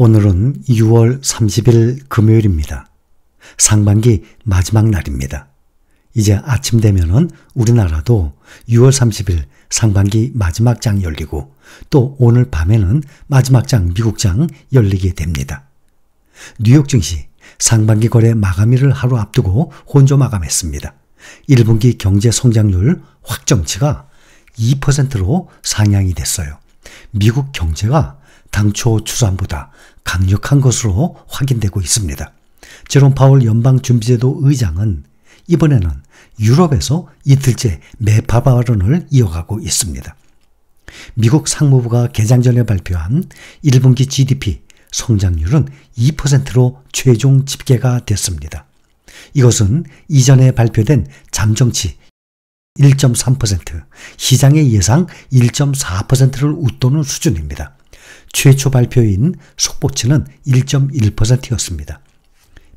오늘은 6월 30일 금요일입니다. 상반기 마지막 날입니다. 이제 아침 되면은 우리나라도 6월 30일 상반기 마지막 장 열리고 또 오늘 밤에는 마지막 장 미국장 열리게 됩니다. 뉴욕 증시 상반기 거래 마감일을 하루 앞두고 혼조 마감했습니다. 1분기 경제 성장률 확정치가 2%로 상향이 됐어요. 미국 경제가 당초 추산보다 강력한 것으로 확인되고 있습니다. 제롬 파월 연방준비제도 의장은 이번에는 유럽에서 이틀째 매파 발언을 이어가고 있습니다. 미국 상무부가 개장 전에 발표한 1분기 GDP 성장률은 2%로 최종 집계가 됐습니다. 이것은 이전에 발표된 잠정치 1.3%, 시장의 예상 1.4%를 웃도는 수준입니다. 최초 발표인 속보치는 1.1%였습니다.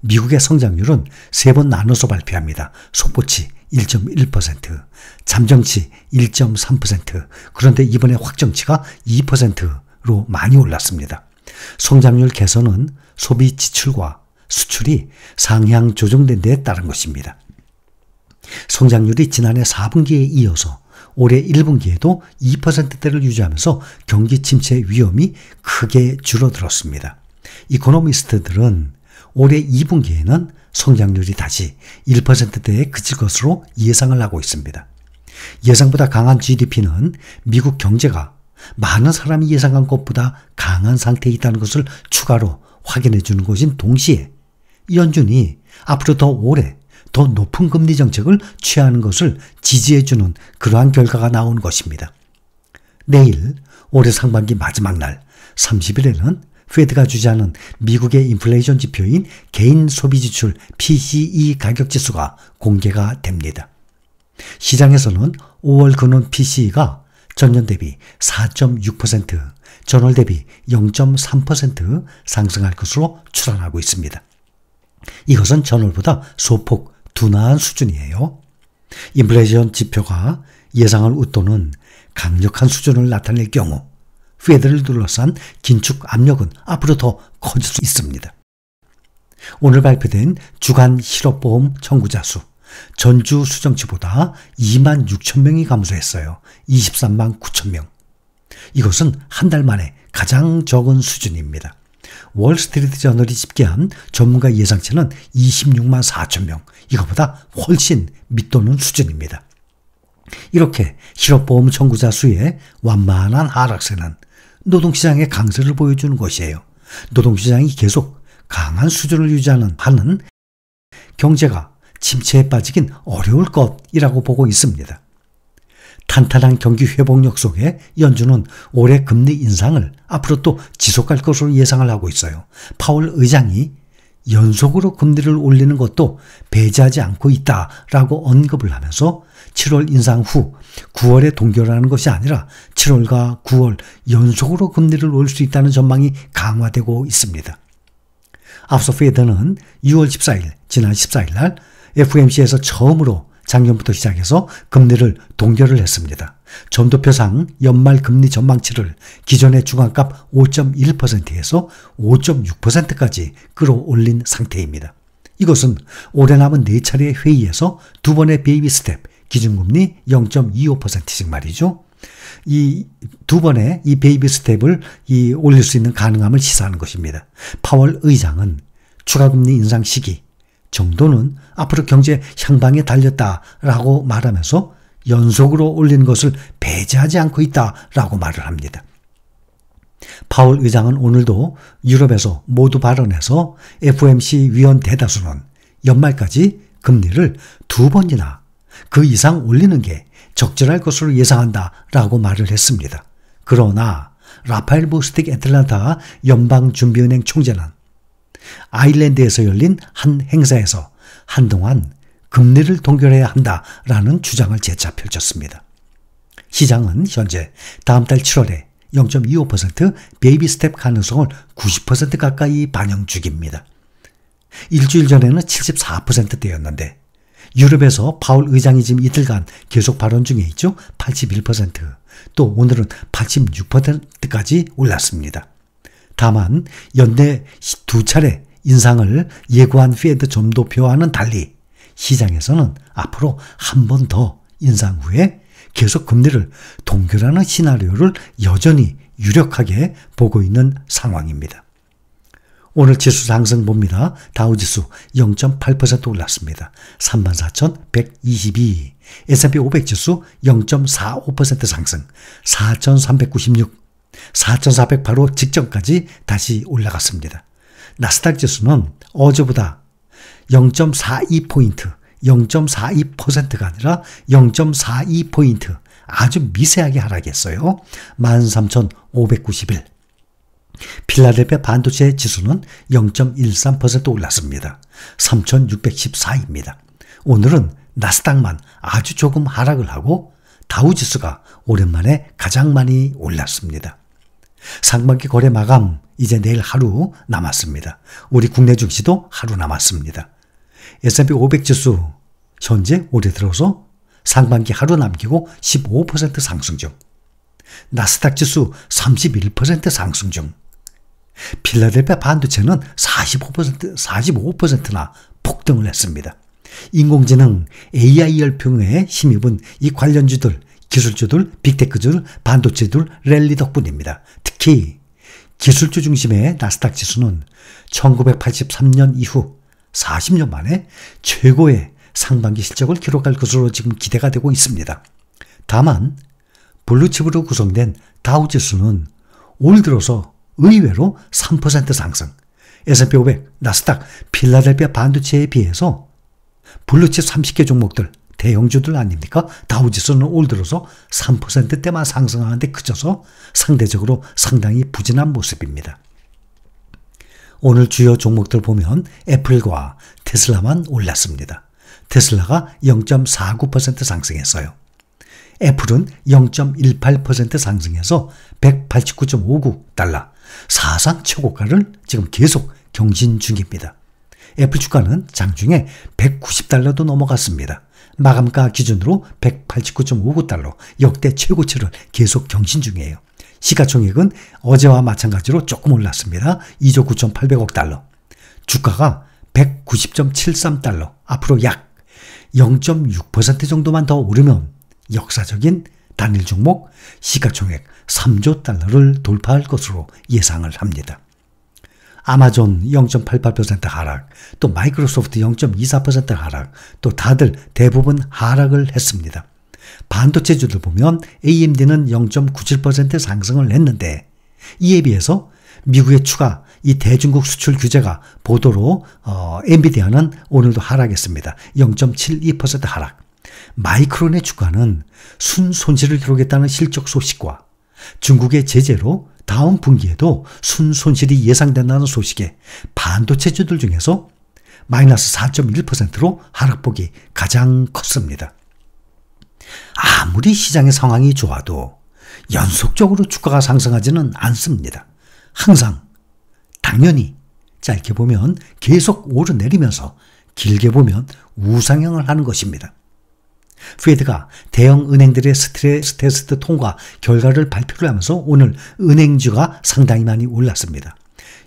미국의 성장률은 세 번 나눠서 발표합니다. 속보치 1.1%, 잠정치 1.3%, 그런데 이번에 확정치가 2%로 많이 올랐습니다. 성장률 개선은 소비 지출과 수출이 상향 조정된 데 따른 것입니다. 성장률이 지난해 4분기에 이어서 올해 1분기에도 2%대를 유지하면서 경기 침체 위험이 크게 줄어들었습니다. 이코노미스트들은 올해 2분기에는 성장률이 다시 1%대에 그칠 것으로 예상을 하고 있습니다. 예상보다 강한 GDP는 미국 경제가 많은 사람이 예상한 것보다 강한 상태에 있다는 것을 추가로 확인해 주는 것인 동시에 연준이 앞으로 더 오래 더 높은 금리 정책을 취하는 것을 지지해주는 그러한 결과가 나온 것입니다. 내일 올해 상반기 마지막 날 30일에는 페드가 주재하는 미국의 인플레이션 지표인 개인 소비 지출 PCE 가격 지수가 공개가 됩니다. 시장에서는 5월 근원 PCE가 전년 대비 4.6%, 전월 대비 0.3% 상승할 것으로 추산하고 있습니다. 이것은 전월보다 소폭 둔화한 수준이에요. 인플레이션 지표가 예상을 웃도는 강력한 수준을 나타낼 경우 페드를 둘러싼 긴축 압력은 앞으로 더 커질 수 있습니다. 오늘 발표된 주간 실업보험 청구자 수 전주 수정치보다 2만 6천 명이 감소했어요. 23만 9천 명. 이것은 한 달 만에 가장 적은 수준입니다. 월스트리트 저널이 집계한 전문가 예상치는 26만 4천 명. 이거보다 훨씬 밑도는 수준입니다. 이렇게 실업보험 청구자 수의 완만한 하락세는 노동시장의 강세를 보여주는 것이에요. 노동시장이 계속 강한 수준을 유지하는 한은 경제가 침체에 빠지긴 어려울 것이라고 보고 있습니다. 탄탄한 경기 회복력 속에 연준은 올해 금리 인상을 앞으로 또 지속할 것으로 예상을 하고 있어요. 파월 의장이 연속으로 금리를 올리는 것도 배제하지 않고 있다라고 언급을 하면서 7월 인상 후 9월에 동결하는 것이 아니라 7월과 9월 연속으로 금리를 올 수 있다는 전망이 강화되고 있습니다. 앞서 페드는 6월 14일, 지난 14일 날 FMC에서 처음으로 작년부터 시작해서 금리를 동결을 했습니다. 점도표상 연말 금리 전망치를 기존의 중앙값 5.1%에서 5.6%까지 끌어올린 상태입니다. 이것은 올해 남은 4차례 회의에서 두 번의 베이비 스텝, 기준금리 0.25%씩 말이죠. 이 두 번의 이 베이비 스텝을 이 올릴 수 있는 가능함을 시사하는 것입니다. 파월 의장은 추가금리 인상 시기, 정도는 앞으로 경제 향방에 달렸다라고 말하면서 연속으로 올린 것을 배제하지 않고 있다라고 말을 합니다. 파울 의장은 오늘도 유럽에서 모두 발언해서 FOMC 위원 대다수는 연말까지 금리를 두 번이나 그 이상 올리는 게 적절할 것으로 예상한다라고 말을 했습니다. 그러나 라파엘 보스틱 애틀란타 연방준비은행 총재는 아일랜드에서 열린 한 행사에서 한동안 금리를 동결해야 한다라는 주장을 재차 펼쳤습니다. 시장은 현재 다음 달 7월에 0.25% 베이비 스텝 가능성을 90% 가까이 반영 중입니다. 일주일 전에는 74%대였는데 유럽에서 파울 의장이 지금 이틀간 계속 발언 중에 있죠. 81%또 오늘은 86%까지 올랐습니다. 다만 연내 두 차례 인상을 예고한 피에드 점도표와는 달리 시장에서는 앞으로 한 번 더 인상 후에 계속 금리를 동결하는 시나리오를 여전히 유력하게 보고 있는 상황입니다. 오늘 지수 상승 봅니다. 다우지수 0.8% 올랐습니다. 34,122. S&P 500 지수 0.45% 상승. 4,396. 4,408호 직전까지 다시 올라갔습니다. 나스닥 지수는 어제보다 0.42포인트, 0.42%가 아니라 0.42포인트 아주 미세하게 하락했어요. 13,591. 필라델피아 반도체 지수는 0.13% 올랐습니다. 3,614입니다. 오늘은 나스닥만 아주 조금 하락을 하고 다우지수가 오랜만에 가장 많이 올랐습니다. 상반기 거래 마감 이제 내일 하루 남았습니다. 우리 국내 증시도 하루 남았습니다. S&P 500 지수 현재 올해 들어서 상반기 하루 남기고 15% 상승 중. 나스닥 지수 31% 상승 중. 필라델피아 반도체는 45%, 45%나 폭등을 했습니다. 인공지능 AI 열풍에 힘입은 이 관련주들 기술주들, 빅테크주들, 반도체주들 랠리 덕분입니다. 특히 기술주 중심의 나스닥 지수는 1983년 이후 40년 만에 최고의 상반기 실적을 기록할 것으로 지금 기대가 되고 있습니다. 다만 블루칩으로 구성된 다우 지수는 올 들어서 의외로 3% 상승, S&P 500, 나스닥, 필라델피아 반도체에 비해서 블루칩 30개 종목들 대형주들 아닙니까? 다우지수는 올 들어서 3%대만 상승하는데 그쳐서 상대적으로 상당히 부진한 모습입니다. 오늘 주요 종목들 보면 애플과 테슬라만 올랐습니다. 테슬라가 0.49% 상승했어요. 애플은 0.18% 상승해서 189.59달러, 사상 최고가를 지금 계속 경신 중입니다. 애플 주가는 장중에 190달러도 넘어갔습니다. 마감가 기준으로 189.59달러 역대 최고치를 계속 경신 중이에요. 시가총액은 어제와 마찬가지로 조금 올랐습니다. 2조 9,800억 달러. 주가가 190.73달러. 앞으로 약 0.6% 정도만 더 오르면 역사적인 단일 종목 시가총액 3조 달러를 돌파할 것으로 예상을 합니다. 아마존 0.88% 하락, 또 마이크로소프트 0.24% 하락, 또 다들 대부분 하락을 했습니다. 반도체주들 보면 AMD는 0.97% 상승을 했는데 이에 비해서 미국의 추가 이 대중국 수출 규제가 보도로 어, 엔비디아는 오늘도 하락했습니다. 0.72% 하락. 마이크론의 주가는 순 손실을 기록했다는 실적 소식과 중국의 제재로 다음 분기에도 순손실이 예상된다는 소식에 반도체주들 중에서 마이너스 4.1%로 하락폭이 가장 컸습니다. 아무리 시장의 상황이 좋아도 연속적으로 주가가 상승하지는 않습니다. 항상, 당연히, 짧게 보면 계속 오르내리면서 길게 보면 우상향을 하는 것입니다. 페레드가 대형 은행들의 스트레스 테스트 통과 결과를 발표를 하면서 오늘 은행주가 상당히 많이 올랐습니다.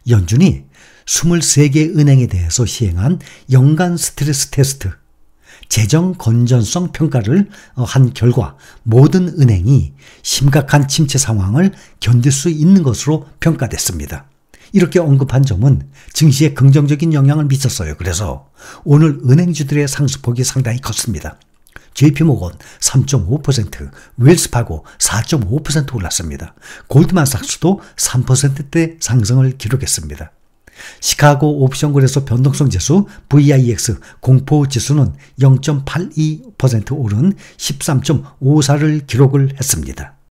연준이 23개 은행에 대해서 시행한 연간 스트레스 테스트, 재정 건전성 평가를 어, 한 결과 모든 은행이 심각한 침체 상황을 견딜 수 있는 것으로 평가됐습니다. 이렇게 언급한 점은 증시에 긍정적인 영향을 미쳤어요. 그래서 오늘 은행주들의 상승폭이 상당히 컸습니다. JP모건 3.5%, 웰스파고 4.5% 올랐습니다. 골드만삭스도 3%대 상승을 기록했습니다. 시카고 옵션 거래소 변동성 지수 VIX 공포 지수는 0.82% 오른 13.54를 기록을 했습니다.